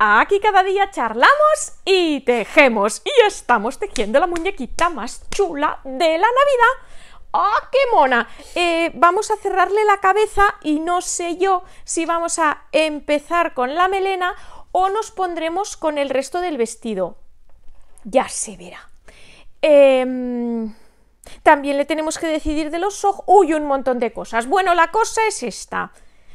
Aquí cada día charlamos y tejemos. Y estamos tejiendo la muñequita más chula de la Navidad. ¡Oh, qué mona! Eh, vamos a cerrarle la cabeza y no sé yo si vamos a empezar con la melena o nos pondremos con el resto del vestido. Ya se verá. Em, también le tenemos que decidir de los ojos. ¡Uy, un montón de cosas! Bueno, la cosa es esta.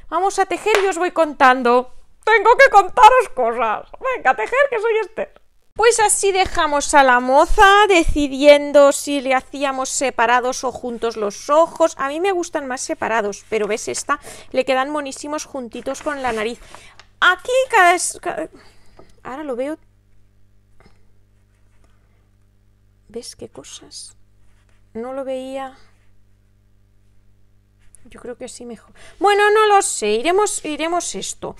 Vamos a tejer y os voy contando. Tengo que contaros cosas. Venga, tejer que soy Esther. Pues así dejamos a la moza decidiendo si le hacíamos separados o juntos los ojos. A mí me gustan más separados, pero ves esta, le quedan monísimos juntitos con la nariz. Aquí cada... vez... Ahora lo veo... ¿Ves qué cosas? No lo veía... Yo creo que sí mejor. Bueno, no lo sé. Iremos, iremos esto.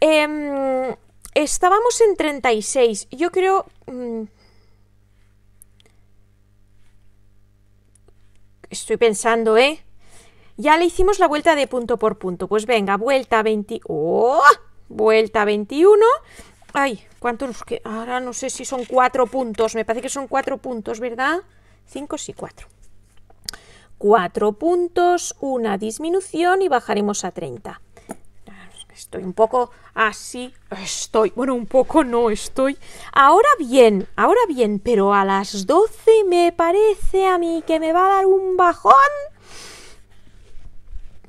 Em, estábamos en 36. Yo creo... Mm, estoy pensando, ¿eh? Ya le hicimos la vuelta de punto por punto. Pues venga, vuelta 20... ¡Oh! Vuelta 21. Ay, ¿cuántos nos Ahora no sé si son cuatro puntos. Me parece que son cuatro puntos, ¿verdad? Cinco, sí, cuatro cuatro puntos, una disminución y bajaremos a 30. Estoy un poco así, estoy, bueno, un poco no estoy. Ahora bien, ahora bien, pero a las 12 me parece a mí que me va a dar un bajón.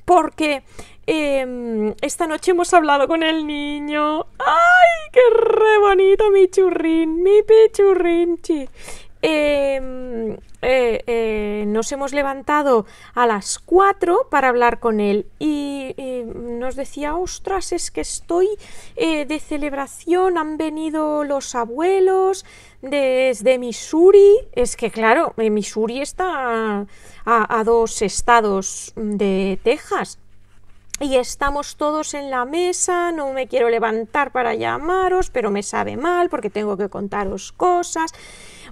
Porque em, esta noche hemos hablado con el niño. ¡Ay, qué re bonito mi churrín, mi pichurrinchi! Em, eh, eh, nos hemos levantado a las 4 para hablar con él y nos decía, ostras, es que estoy eh, de celebración, han venido los abuelos desde Missouri, es que claro, Missouri está a dos estados de Texas, y estamos todos en la mesa, no me quiero levantar para llamaros, pero me sabe mal porque tengo que contaros cosas.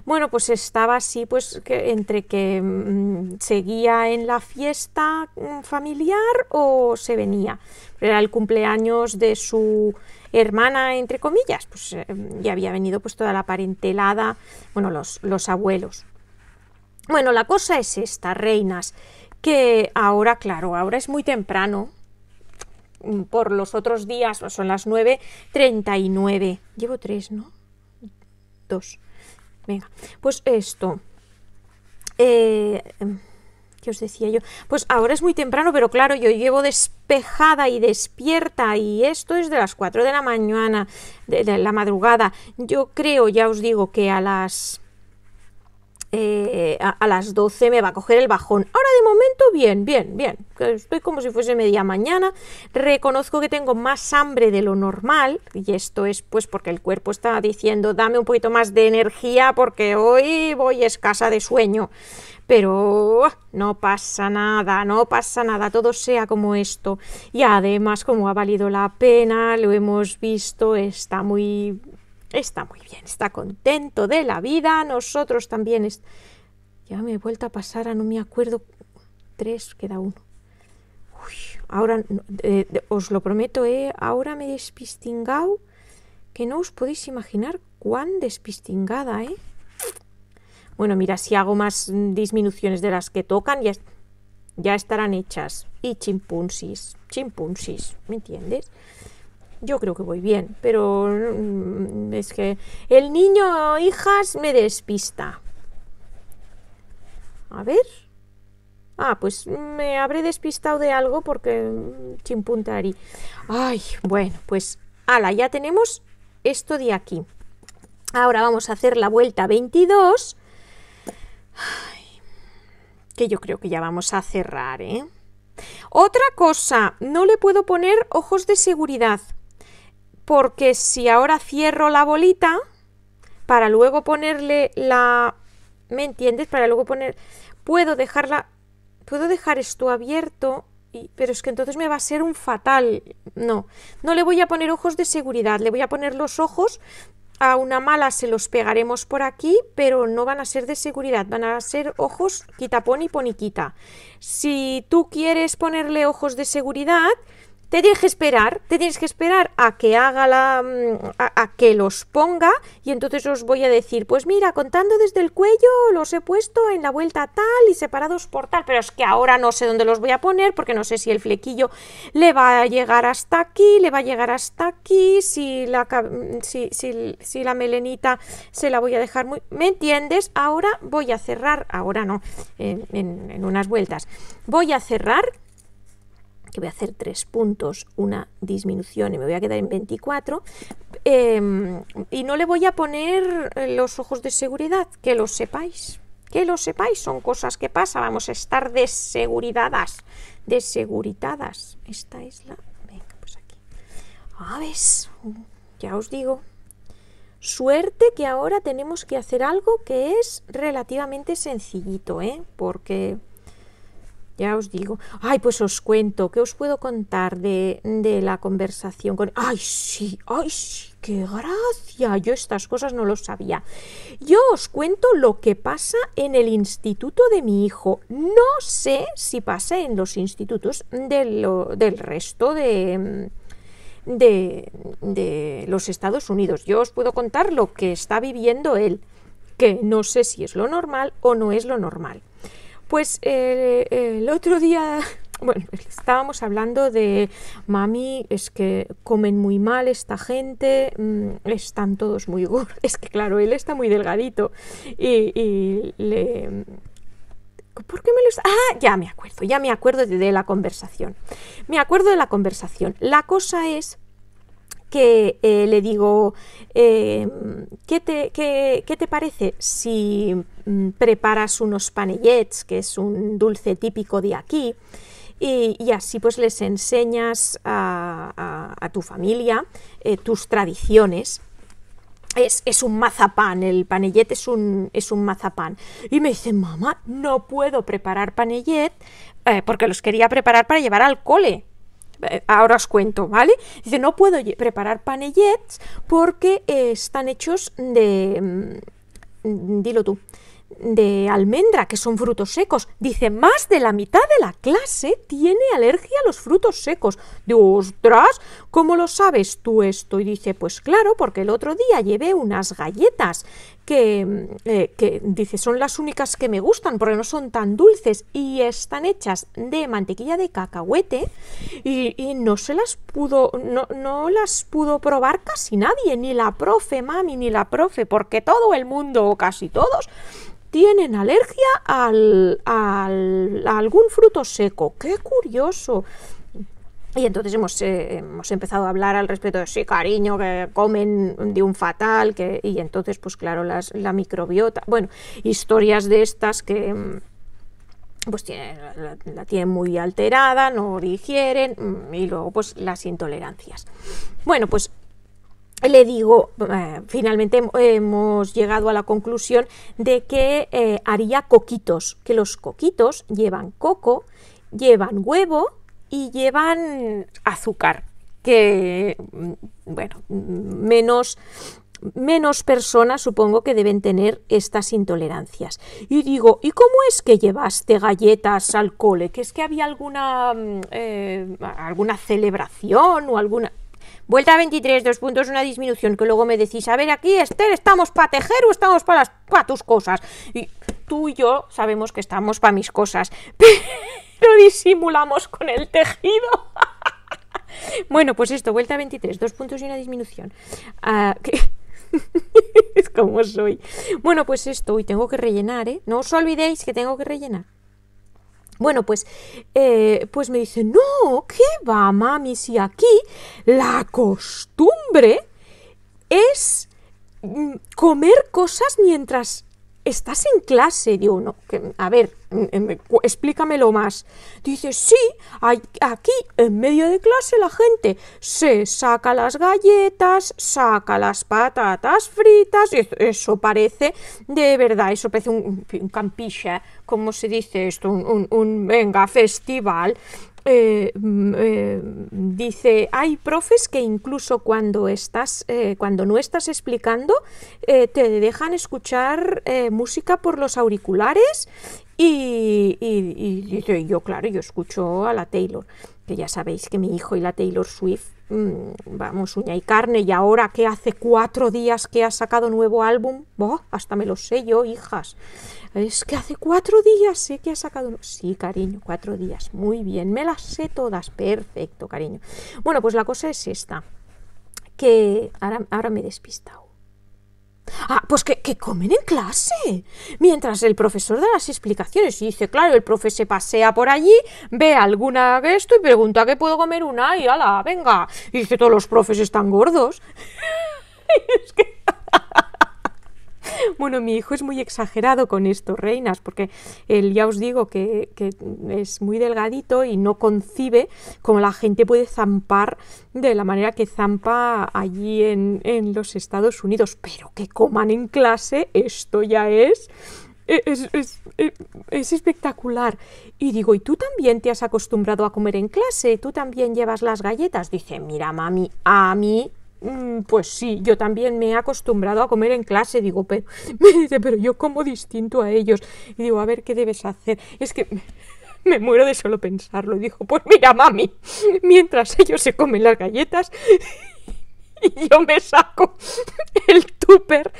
Bueno, pues estaba así, pues que, entre que mm, seguía en la fiesta mm, familiar o se venía. Era el cumpleaños de su hermana, entre comillas, pues eh, ya había venido pues toda la parentelada, bueno, los, los abuelos. Bueno, la cosa es esta, reinas, que ahora, claro, ahora es muy temprano, mm, por los otros días, pues, son las 9.39. Llevo tres, ¿no? Dos. Venga, pues esto. Eh, ¿Qué os decía yo? Pues ahora es muy temprano, pero claro, yo llevo despejada y despierta y esto es de las 4 de la mañana, de la madrugada. Yo creo, ya os digo, que a las eh, a, a, las 12 me va a coger el bajón. Ahora de momento bien, bien, bien. Estoy como si fuese media mañana. Reconozco que tengo más hambre de lo normal y esto es pues porque el cuerpo está diciendo dame un poquito más de energía porque hoy voy escasa de sueño. Pero ah, no pasa nada, no pasa nada, todo sea como esto. Y además, como ha valido la pena, lo hemos visto, está muy está muy bien, está contento de la vida, nosotros también. Ya me he vuelto a pasar a no me acuerdo, tres, queda uno. Uy, ahora, os lo prometo, eh, ahora me he despistingado, que no os podéis imaginar cuán despistingada, ¿eh? Bueno, mira, si hago más disminuciones de las que tocan, ya, ya estarán hechas. Y chimpunsis, chimpunsis, ¿me entiendes? yo creo que voy bien, pero mm, es que el niño hijas me despista. A ver. Ah, pues me habré despistado de algo porque mm, chimpuntari. Ay, bueno, pues ala, ya tenemos esto de aquí. Ahora vamos a hacer la vuelta 22. que yo creo que ya vamos a cerrar, ¿eh? Otra cosa, no le puedo poner ojos de seguridad porque si ahora cierro la bolita, para luego ponerle la... ¿Me entiendes? Para luego poner... Puedo dejarla... Puedo dejar esto abierto, pero es que entonces me va a ser un fatal. No, no le voy a poner ojos de seguridad, le voy a poner los ojos a una mala se los pegaremos por aquí, pero no van a ser de seguridad, van a ser ojos quita y poniquita. Si tú quieres ponerle ojos de seguridad, te tienes que esperar, te tienes que esperar a que haga la, mm, a, que los ponga y entonces os voy a decir, pues mira, contando desde el cuello los he puesto en la vuelta tal y separados por tal, pero es que ahora no sé dónde los voy a poner porque no sé si el flequillo le va a llegar hasta aquí, le va a llegar hasta aquí, si la, si, si, la melenita se la voy a dejar muy, ¿me entiendes? Ahora voy a cerrar, ahora no, en unas vueltas, voy a cerrar que voy a hacer tres puntos, una disminución y me voy a quedar en 24. Em, y no le voy a poner eh, los ojos de seguridad, que lo sepáis. Que lo sepáis, son cosas que pasan, vamos a estar deseguridadas, deseguritadas. Esta es la... Venga, pues aquí. a ah, ver, ya os digo, Suerte que ahora tenemos que hacer algo que es relativamente sencillito, ¿eh? Porque ya os digo. Ay, pues os cuento, ¿qué os puedo contar de, la conversación con... Ay, sí, ay, sí, qué gracia. Yo estas cosas no lo sabía. Yo os cuento lo que pasa en el instituto de mi hijo. No sé si pasa en los institutos del resto de... De, de los Estados Unidos. Yo os puedo contar lo que está viviendo él, que no sé si es lo normal o no es lo normal. Pues eh, el otro día, bueno, estábamos hablando de, mami, es que comen muy mal esta gente, mm, están todos muy gordos. Es que claro, él está muy delgadito y, le... ¿Por qué me lo Ah, ya me acuerdo, ya me acuerdo de la conversación. Me acuerdo de la conversación. La cosa es que eh, le digo, em, ¿qué, te, qué, te, parece si mm, preparas unos panellets, que es un dulce típico de aquí? Y, así pues les enseñas a, tu familia eh, tus tradiciones. Es, un mazapán, el panellet es un, es un mazapán. Y me dice, mamá, no puedo preparar panellet eh, porque los quería preparar para llevar al cole eh, ahora os cuento, ¿vale? Dice, no puedo preparar panellets porque eh, están hechos de... Mm, dilo tú de almendra, que son frutos secos. Dice, más de la mitad de la clase tiene alergia a los frutos secos. Digo, ostras, ¿Cómo lo sabes tú esto? Y dice, pues claro, porque el otro día llevé unas galletas mm, eh, que, dice, son las únicas que me gustan porque no son tan dulces y están hechas de mantequilla de cacahuete y, no se las pudo, no, las pudo probar casi nadie, ni la profe, mami, ni la profe, porque todo el mundo o casi todos tienen alergia al, a algún fruto seco. ¡Qué curioso! Y entonces eh, hemos, empezado a hablar al respecto de sí, cariño, que comen de un fatal, que, y entonces, pues claro, la microbiota, bueno, historias de estas que mm, pues la, tienen muy alterada, no digieren, mm, y luego pues las intolerancias. Bueno, pues le digo, eh, finalmente hemos llegado a la conclusión de que eh, haría coquitos, que los coquitos llevan coco, llevan huevo, y llevan azúcar, que, bueno, menos, menos personas supongo que deben tener estas intolerancias. Y digo, ¿y cómo es que llevaste galletas al cole? ¿Que es que había alguna, mm, eh, alguna celebración o alguna... Vuelta 23, dos puntos, una disminución, que luego me decís, a ver, aquí, Esther, ¿estamos para tejer o estamos para tus cosas? Y tú y yo sabemos que estamos para mis cosas. lo disimulamos con el tejido. bueno, pues esto, vuelta 23, dos puntos y una disminución. Ah, es como soy. Bueno, pues esto, y tengo que rellenar, ¿eh? No os olvidéis que tengo que rellenar. Bueno, pues, eh, pues me dice, no, ¿qué va, mami? Si aquí la costumbre es mm, comer cosas mientras estás en clase. Digo, uno. a ver, mm, eh, explícamelo más. Dice, sí, aquí en medio de clase la gente se saca las galletas, saca las patatas fritas, y eso, parece, de verdad, eso parece un, campiche, ¿eh? como se dice esto, un, un venga, festival. Eh, mm, eh, dice, hay profes que incluso cuando, estás, eh, cuando no estás explicando, te dejan escuchar música por los auriculares y, y, yo, claro, yo escucho a la Taylor, que ya sabéis que mi hijo y la Taylor Swift, mm, vamos, uña y carne, y ahora que hace cuatro días que ha sacado nuevo álbum, hasta me lo sé yo, hijas. Es que hace cuatro días sé que ha sacado... Sí, cariño, cuatro días. Muy bien, me las sé todas. Perfecto, cariño. Bueno, pues la cosa es esta. Que ahora, me he despistado. Ah, pues que, comen en clase. Mientras el profesor da las explicaciones y dice, claro, el profe se pasea por allí, ve alguna esto y pregunta que puedo comer una y ala, venga. Y dice, todos los profes están gordos. es que... bueno, mi hijo es muy exagerado con esto, reinas, porque él eh, ya os digo que, es muy delgadito y no concibe cómo la gente puede zampar de la manera que zampa allí en, los Estados Unidos. Pero que coman en clase, esto ya es... E-, es, e-, es, espectacular. Y digo, ¿y tú también te has acostumbrado a comer en clase? ¿Tú también llevas las galletas? Dice, mira, mami, a mí Mm, pues sí, yo también me he acostumbrado a comer en clase, digo, pero me dice, pero yo como distinto a ellos. Y digo, a ver, ¿qué debes hacer? Es que me muero de solo pensarlo. Y dijo, pues mira, mami, mientras ellos se comen las galletas, y yo me saco el tupper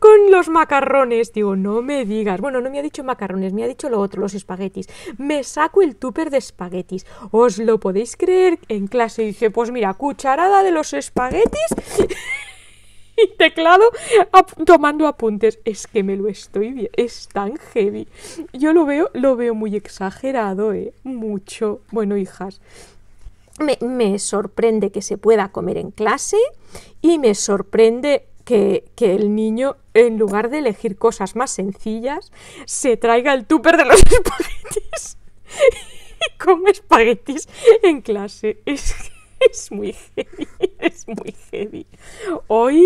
con los macarrones. Digo, no me digas. Bueno, no me ha dicho macarrones, me ha dicho lo otro, los espaguetis. Me saco el tupper de espaguetis. ¿Os lo podéis creer? En clase dije, pues mira, cucharada de los espaguetis. y teclado tomando apuntes. Es que me lo estoy viendo. Es tan heavy. Yo lo veo, lo veo muy exagerado, ¿eh? Mucho. Bueno, hijas. me sorprende que se pueda comer en clase y me sorprende que, el niño, en lugar de elegir cosas más sencillas, se traiga el tupper de los espaguetis y come espaguetis en clase. Es es muy heavy, es muy heavy. Hoy,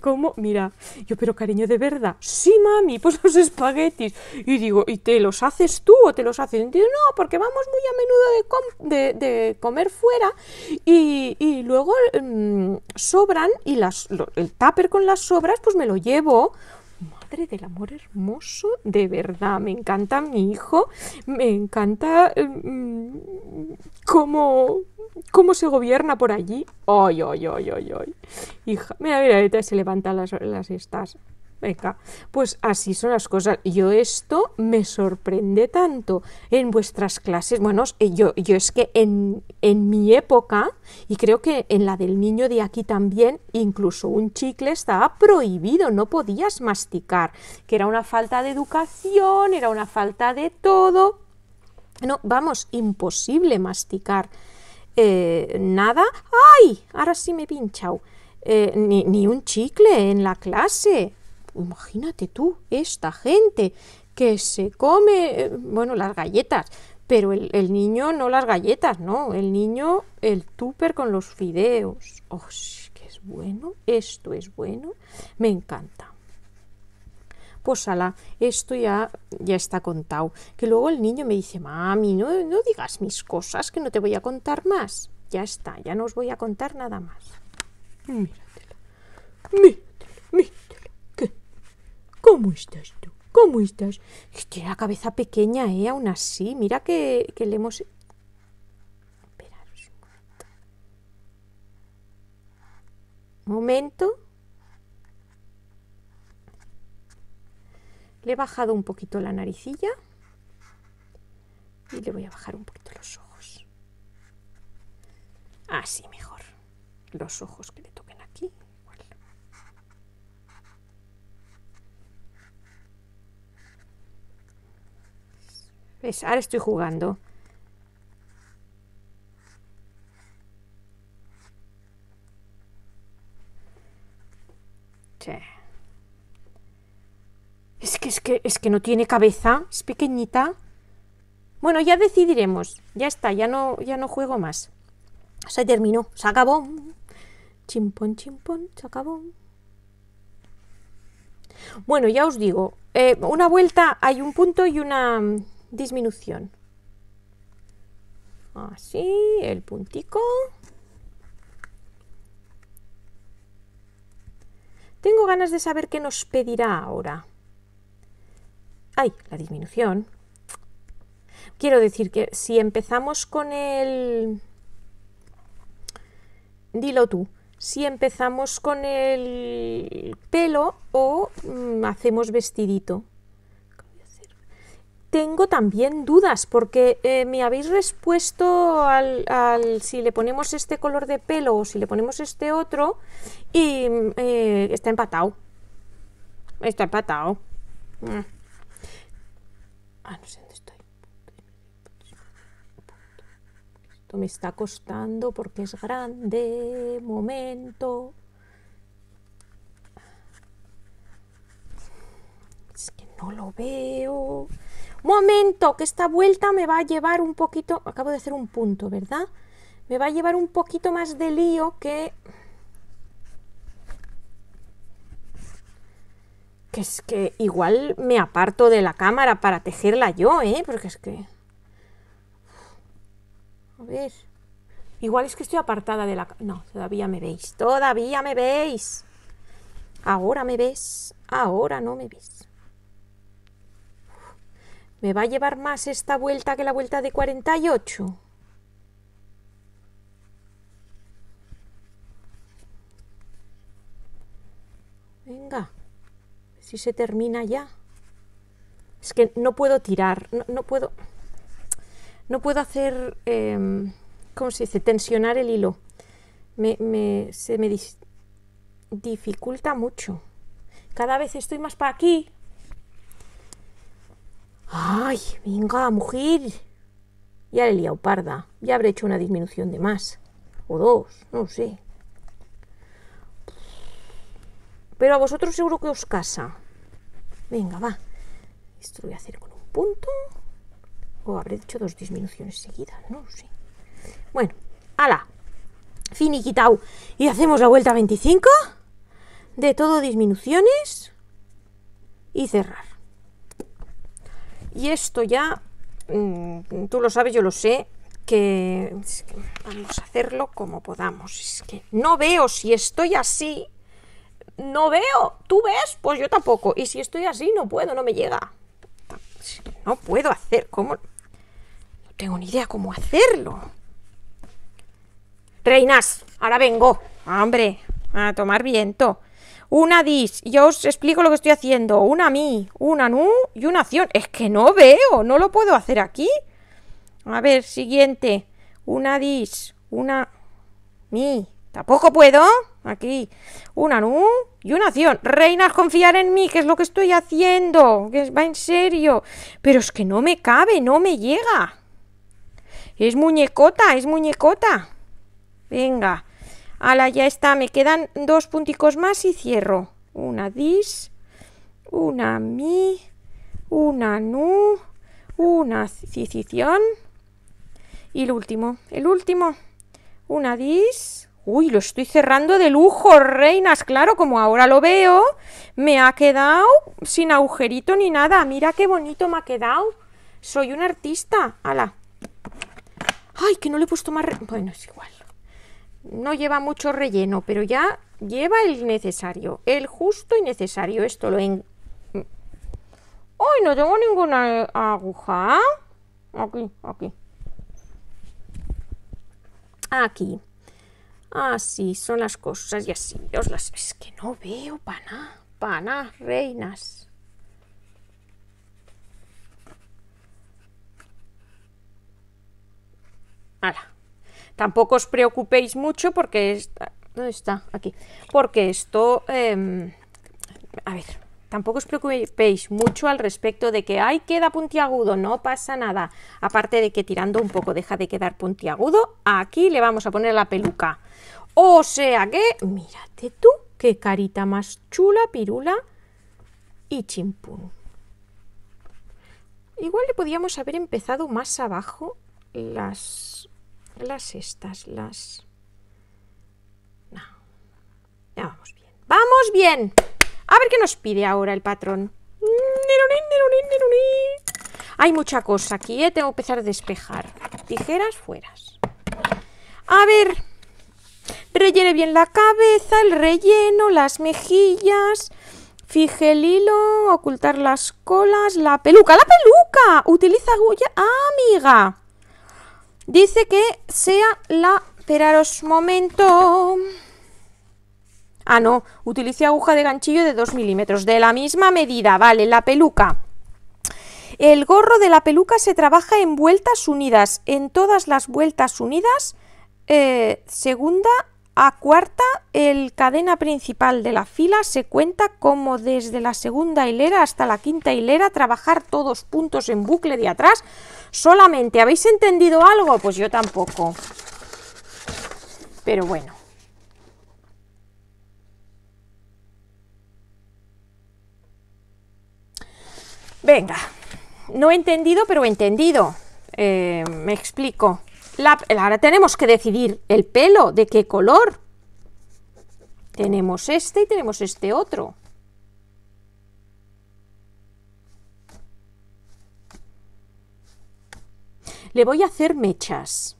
como, mira, yo, pero cariño, de verdad, sí, mami, pues los espaguetis. Y digo, ¿y te los haces tú o te los hacen? Digo, no, porque vamos muy a menudo de, comer fuera y, luego mm, sobran y las, el tupper con las sobras, pues me lo llevo del amor hermoso, de verdad, me encanta mi hijo, me encanta eh, mm, cómo, se gobierna por allí. ¡Ay, ay, ay, ay, ay! Hija, mira, mira, ahorita se levanta las, las estas pues así son las cosas. Yo esto me sorprende tanto en vuestras clases. Bueno, eh, yo, yo es que en, mi época, y creo que en la del niño de aquí también, incluso un chicle estaba prohibido, no podías masticar, que era una falta de educación, era una falta de todo. No, vamos, imposible masticar. Eh, nada. ¡Ay! Ahora sí me he pinchado. Eh, ni, ni un chicle en la clase. Imagínate tú, esta gente que se come, eh, bueno, las galletas, pero el, niño no las galletas, no, el niño el tupper con los fideos. ¡Oh, que es bueno! Esto es bueno, me encanta pues ala, esto ya, ya está contado. Que luego el niño me dice, mami, no, no digas mis cosas, que no te voy a contar más. Ya está, ya no os voy a contar nada más. Míratelo, míratelo, míratelo. ¿Cómo estás tú? ¿Cómo estás? Tiene la cabeza pequeña, ¿eh? Aún así, mira que, que le hemos... Esperaros momento. Momento. Le he bajado un poquito la naricilla. Y le voy a bajar un poquito los ojos. Así mejor. Los ojos que ¿Ves? Pues ahora estoy jugando. Es que, es que, es que no tiene cabeza, es pequeñita. Bueno, ya decidiremos. Ya está, ya no, ya no juego más. Se terminó, se acabó. Chimpón, chimpón, se acabó. Bueno, ya os digo, eh, una vuelta hay un punto y una disminución. Así, el puntico. Tengo ganas de saber qué nos pedirá ahora. ¡Ay! La disminución. Quiero decir que si empezamos con el... Dilo tú. Si empezamos con el pelo o mm, hacemos vestidito tengo también dudas porque eh, me habéis respuesto al, si le ponemos este color de pelo o si le ponemos este otro y eh, está empatado. Está empatado. Mm. Ah, no sé dónde estoy. Esto me está costando porque es grande. Momento. Es que no lo veo momento, que esta vuelta me va a llevar un poquito, acabo de hacer un punto, ¿verdad? Me va a llevar un poquito más de lío que... Que es que igual me aparto de la cámara para tejerla yo, ¿eh? Porque es que... A ver. Igual es que estoy apartada de la... No, todavía me veis. Todavía me veis. Ahora me ves. Ahora no me ves. ¿Me va a llevar más esta vuelta que la vuelta de 48? Venga, si se termina ya. Es que no puedo tirar, no, puedo... No puedo hacer... Em, ¿Cómo se dice? Tensionar el hilo. me, se me dificulta mucho. Cada vez estoy más para aquí, ¡Ay! Venga, mujer. Ya le he liado parda. Ya habré hecho una disminución de más. O dos, no sé. Pero a vosotros seguro que os casa. Venga, va. Esto lo voy a hacer con un punto. O habré hecho dos disminuciones seguidas, no sé. Bueno, ala. Finiquitao. Y hacemos la vuelta 25 de todo disminuciones y cerrar. Y esto ya, mm, tú lo sabes, yo lo sé, que, vamos a hacerlo como podamos. Es que no veo si estoy así, no veo. ¿Tú ves? Pues yo tampoco. Y si estoy así, no puedo, no me llega. no puedo hacer, ¿cómo? No tengo ni idea cómo hacerlo. Reinas, ahora vengo. Ah, ¡Hombre! A tomar viento una dis, yo os explico lo que estoy haciendo, una mi, una nu y una acción. Es que no veo, no lo puedo hacer aquí. A ver, siguiente, una dis, una mi, tampoco puedo, aquí, una nu y una acción. Reinas, confiar en mí, que es lo que estoy haciendo, que va en serio. Pero es que no me cabe, no me llega. Es muñecota, es muñecota. Venga. Ala, ya está, me quedan dos punticos más y cierro. Una dis, una mi, una nu, una cicición y el último, el último, una dis. Uy, lo estoy cerrando de lujo, reinas, claro, como ahora lo veo, me ha quedado sin agujerito ni nada. Mira qué bonito me ha quedado. Soy un artista. Ala. Ay, que no le he puesto más... Bueno, es igual no lleva mucho relleno, pero ya lleva el necesario, el justo y necesario. Esto lo en... ¡Ay, no tengo ninguna aguja! Aquí, aquí. Aquí. Así son las cosas y así. Dios las... Es que no veo pana, pana, reinas. ¡Hala! Tampoco os preocupéis mucho porque... ¿Dónde está? Aquí. Porque esto... Em, a ver, tampoco os preocupéis mucho al respecto de que, ay, queda puntiagudo, no pasa nada. Aparte de que tirando un poco deja de quedar puntiagudo, aquí le vamos a poner la peluca. O sea que, mírate tú, qué carita más chula, pirula y chimpún. Igual le podíamos haber empezado más abajo las las estas, las... Ya vamos bien. ¡Vamos bien! A ver qué nos pide ahora el patrón. Hay mucha cosa aquí, ¿eh? Tengo que empezar a despejar. Tijeras fueras. A ver. Rellene bien la cabeza, el relleno, las mejillas. Fije el hilo, ocultar las colas, la peluca. ¡La peluca! Utiliza agulla. ¡Ah, amiga! Dice que sea la... Esperaros un momento. Ah, no. utilice aguja de ganchillo de 2 milímetros. De la misma medida, vale. La peluca. El gorro de la peluca se trabaja en vueltas unidas. En todas las vueltas unidas, eh, segunda a cuarta, el cadena principal de la fila se cuenta como desde la segunda hilera hasta la quinta hilera, trabajar todos puntos en bucle de atrás solamente. ¿Habéis entendido algo? Pues yo tampoco. Pero bueno. Venga, no he entendido, pero he entendido. Eh, me explico. ahora tenemos que decidir el pelo, de qué color. Tenemos este y tenemos este otro. Le voy a hacer mechas.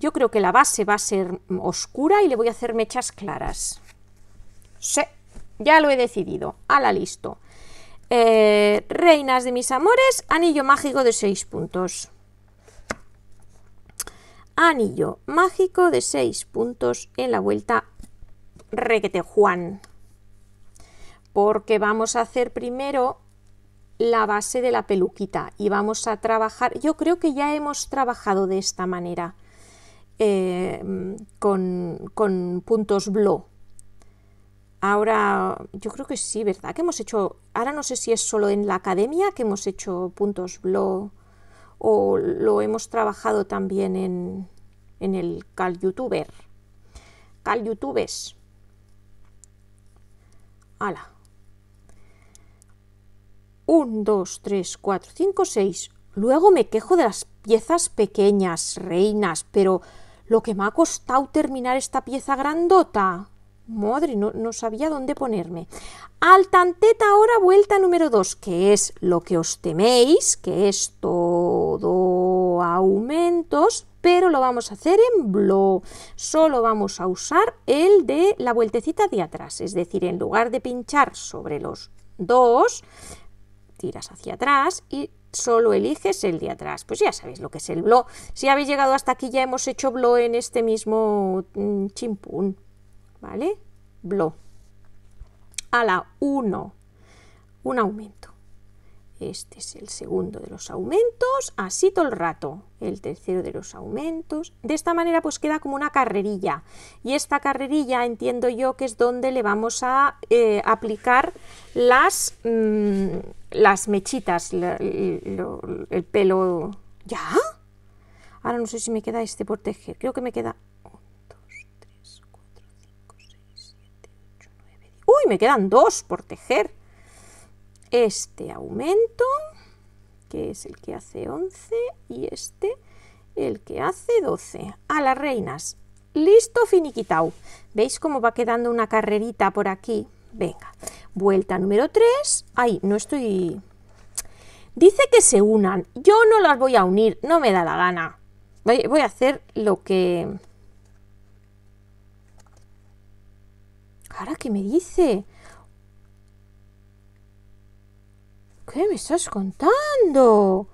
Yo creo que la base va a ser oscura y le voy a hacer mechas claras. Sí, ya lo he decidido. a la listo. Eh, reinas de mis amores, anillo mágico de 6 puntos. Anillo mágico de 6 puntos en la vuelta requete Juan. Porque vamos a hacer primero la base de la peluquita y vamos a trabajar, yo creo que ya hemos trabajado de esta manera eh, con, puntos blow. Ahora, yo creo que sí, ¿verdad? Que hemos hecho, ahora no sé si es solo en la academia que hemos hecho puntos blow o lo hemos trabajado también en, el Cal Youtuber. Cal Youtubes. 1, 2, 3, 4, 5, 6. Luego me quejo de las piezas pequeñas, reinas, pero lo que me ha costado terminar esta pieza grandota. Madre, no, sabía dónde ponerme. Al tanteta ahora vuelta número 2, que es lo que os teméis, que es todo aumentos, pero lo vamos a hacer en blow. Solo vamos a usar el de la vueltecita de atrás, es decir, en lugar de pinchar sobre los dos, tiras hacia atrás y solo eliges el de atrás. Pues ya sabéis lo que es el BLO. Si habéis llegado hasta aquí ya hemos hecho BLO en este mismo mm, chimpún, ¿vale? blo A la 1, un aumento. Este es el segundo de los aumentos, así todo el rato. El tercero de los aumentos. De esta manera pues queda como una carrerilla. Y esta carrerilla entiendo yo que es donde le vamos a eh, aplicar las, mmm, las mechitas, la, el pelo... ¿Ya? Ahora no sé si me queda este por tejer. Creo que me queda... 1, 2, 3, 4, 5, 6, 7, 8, 9, 10. ¡Uy! Me quedan dos por tejer este aumento, que es el que hace 11, y este el que hace 12. A las reinas. Listo, finiquitao. ¿Veis cómo va quedando una carrerita por aquí? Venga, vuelta número 3. Ay, no estoy... Dice que se unan. Yo no las voy a unir, no me da la gana. Voy, voy a hacer lo que... ¿Ahora qué me dice? ¿Qué me estás contando?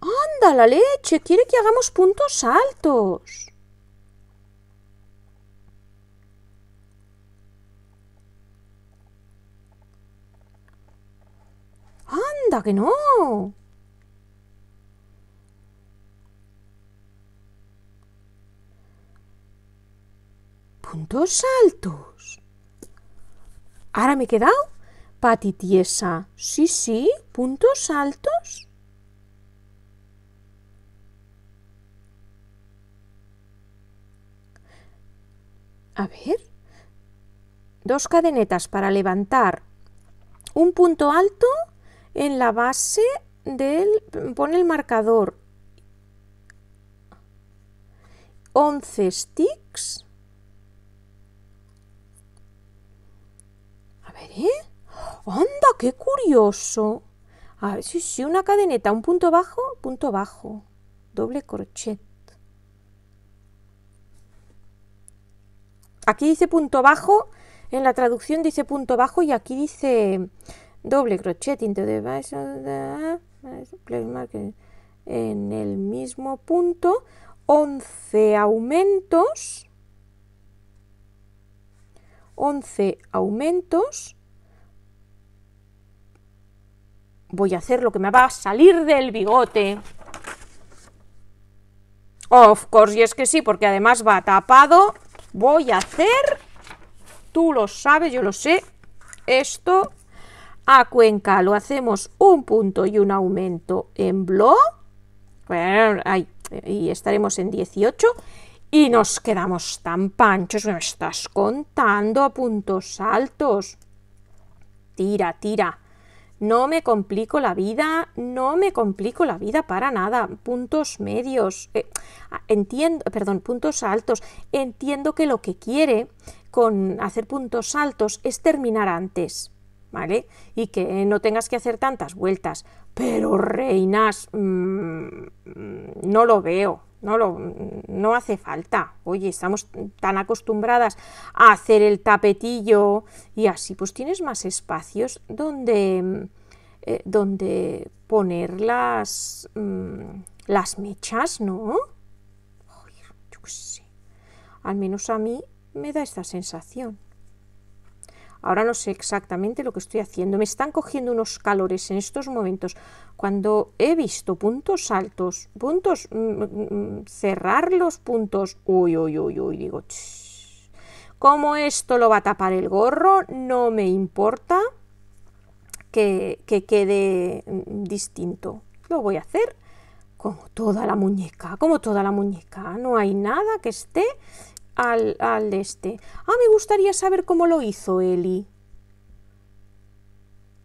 ¡Anda, la leche! Quiere que hagamos puntos altos. ¡Anda, que no! Puntos altos. ¿Ahora me he quedado? Patitiesa. Sí, sí, puntos altos. A ver. Dos cadenetas para levantar un punto alto en la base del... Pone el marcador. 11 sticks ¿Eh? ¡Anda, qué curioso! A ver, sí, sí, una cadeneta, un punto bajo, punto bajo, doble crochet. Aquí dice punto bajo, en la traducción dice punto bajo y aquí dice doble crochet. en el mismo punto, 11 aumentos 11 aumentos. Voy a hacer lo que me va a salir del bigote. Of course, y es que sí, porque además va tapado. Voy a hacer, tú lo sabes, yo lo sé, esto a Cuenca. Lo hacemos un punto y un aumento en blo. y estaremos en 18 y nos quedamos tan panchos, me estás contando a puntos altos. Tira, tira. No me complico la vida, no me complico la vida para nada. Puntos medios, eh, entiendo, perdón, puntos altos. Entiendo que lo que quiere con hacer puntos altos es terminar antes, ¿vale? Y que no tengas que hacer tantas vueltas. Pero reinas, mm, mm, no lo veo, no, no hace falta. Oye, estamos tan acostumbradas a hacer el tapetillo y así, pues tienes más espacios donde, eh, donde poner las, mm, las mechas, ¿no? yo qué sé. Al menos a mí me da esta sensación. Ahora no sé exactamente lo que estoy haciendo. Me están cogiendo unos calores en estos momentos. Cuando he visto puntos altos, puntos, mm, mm, mm, cerrar los puntos, uy, uy, uy, uy, digo, como esto lo va a tapar el gorro, no me importa que, que quede distinto. Lo voy a hacer como toda la muñeca, como toda la muñeca. No hay nada que esté al, este. Ah, me gustaría saber cómo lo hizo Eli.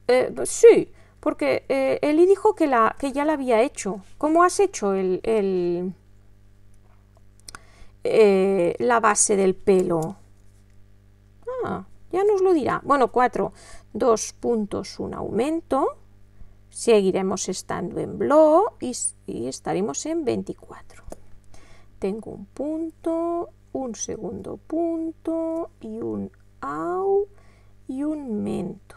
Eh, sí, porque eh, Eli dijo que, la, que ya la había hecho. ¿Cómo has hecho el, el eh, la base del pelo? Ah, ya nos lo dirá. Bueno, cuatro, dos puntos, un aumento. Seguiremos estando en blog y, y estaremos en 24. Tengo un punto, segundo punto y un au y un mento.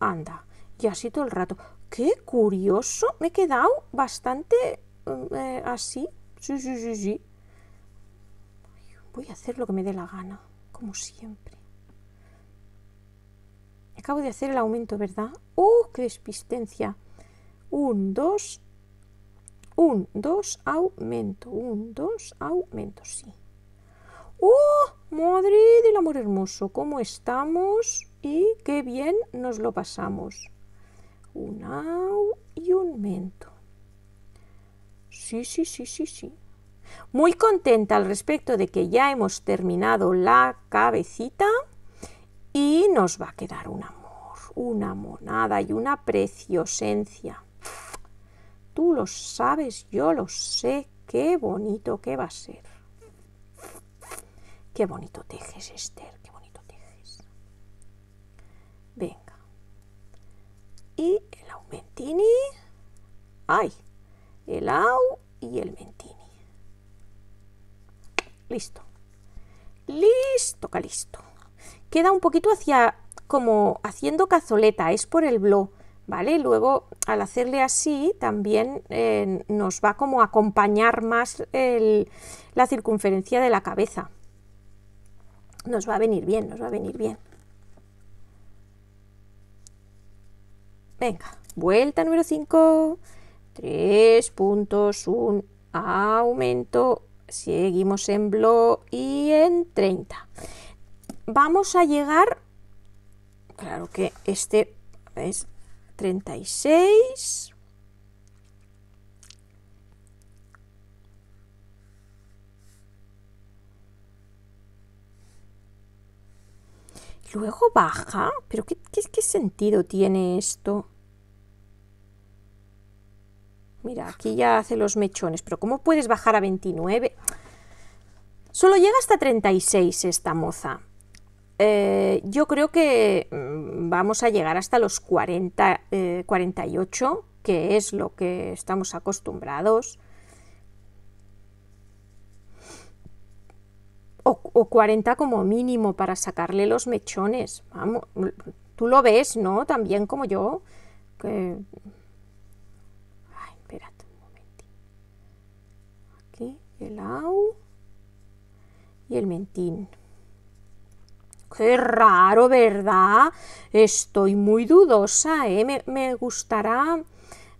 Anda, y así todo el rato. ¡Qué curioso! Me he quedado bastante mm, eh, así. Sí, sí, sí, Voy a hacer lo que me dé la gana, como siempre. Acabo de hacer el aumento, ¿verdad? oh qué despistencia! Un, dos, un, dos, aumento. Un, dos, aumento, sí. ¡Oh! Madre del amor hermoso, ¿cómo estamos? Y qué bien nos lo pasamos. Un au y un mento. Sí, sí, sí, sí, sí. Muy contenta al respecto de que ya hemos terminado la cabecita y nos va a quedar un amor, una monada y una preciosencia tú lo sabes, yo lo sé, qué bonito que va a ser. Qué bonito tejes, Esther, qué bonito tejes. Venga. Y el aumentini. ¡Ay! El au y el mentini. Listo. Listo, calisto. Queda un poquito hacia, como haciendo cazoleta, es por el blo ¿vale? Luego, al hacerle así, también eh, nos va como a acompañar más la circunferencia de la cabeza. Nos va a venir bien, nos va a venir bien. Venga, vuelta número 5. Tres puntos, un aumento. Seguimos en blo y en 30. Vamos a llegar... Claro que este es 36. Luego baja. ¿Pero qué, qué, sentido tiene esto? Mira, aquí ya hace los mechones, pero ¿cómo puedes bajar a 29? Solo llega hasta 36 esta moza. Eh, yo creo que mm, vamos a llegar hasta los 40, 48, eh, que es lo que estamos acostumbrados. O, 40 como mínimo para sacarle los mechones. tú lo ves, ¿no? También como yo. un momento. Aquí el au y el mentín. Es raro, ¿verdad? Estoy muy dudosa, ¿eh? Me, gustará.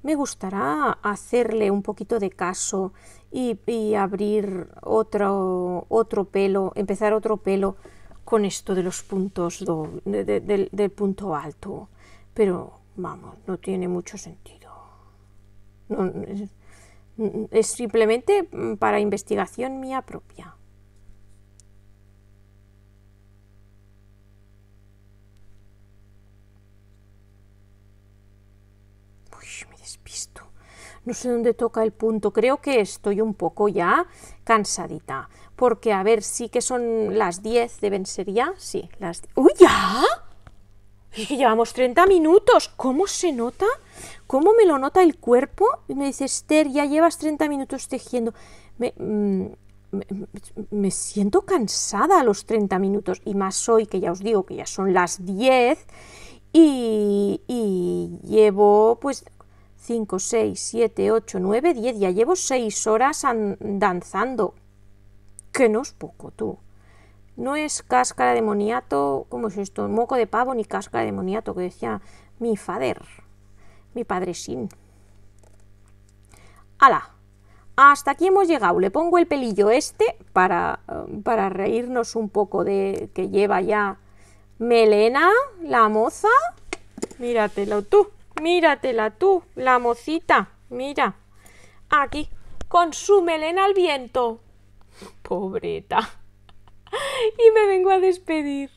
Me gustará hacerle un poquito de caso y, abrir otro, otro pelo, empezar otro pelo con esto de los puntos del, punto alto. Pero vamos, no tiene mucho sentido. es simplemente para investigación mía propia. no sé dónde toca el punto, creo que estoy un poco ya cansadita, porque a ver, sí que son las 10, deben ser ya, sí, las ¡Uy, ya! llevamos 30 minutos, ¿cómo se nota? ¿Cómo me lo nota el cuerpo? Y me dice, Esther, ya llevas 30 minutos tejiendo. Mm, mm, me, siento cansada a los 30 minutos y más hoy que ya os digo que ya son las 10 y, y llevo pues 5, 6, 7, 8, 9, 10. Ya llevo 6 horas danzando. Que no es poco, tú. No es cáscara de moniato, ¿cómo es esto? Moco de pavo ni cáscara de moniato, que decía mi fader mi padresín. ¡Hala! Hasta aquí hemos llegado. Le pongo el pelillo este para reírnos un poco de que lleva ya melena, la moza. Míratelo tú. Míratela tú, la mocita, mira. Aquí, consúmelen al viento. Pobreta. y me vengo a despedir.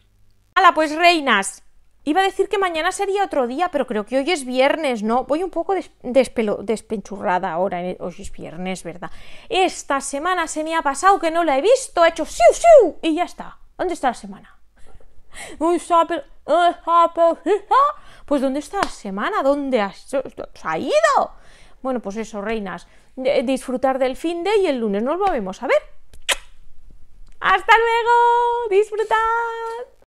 ¡Hala, pues reinas! Iba a decir que mañana sería otro día, pero creo que hoy es viernes, ¿no? Voy un poco des despenchurrada ahora, hoy es viernes, ¿verdad? Esta semana se me ha pasado que no la he visto, he hecho siu, siu, y ya está. ¿Dónde está la semana? Pues ¿dónde la semana? ¿Dónde has, ha ido? Bueno, pues eso, reinas, disfrutar del fin de y el lunes nos volvemos a ver. ¡Hasta luego! ¡Disfrutad!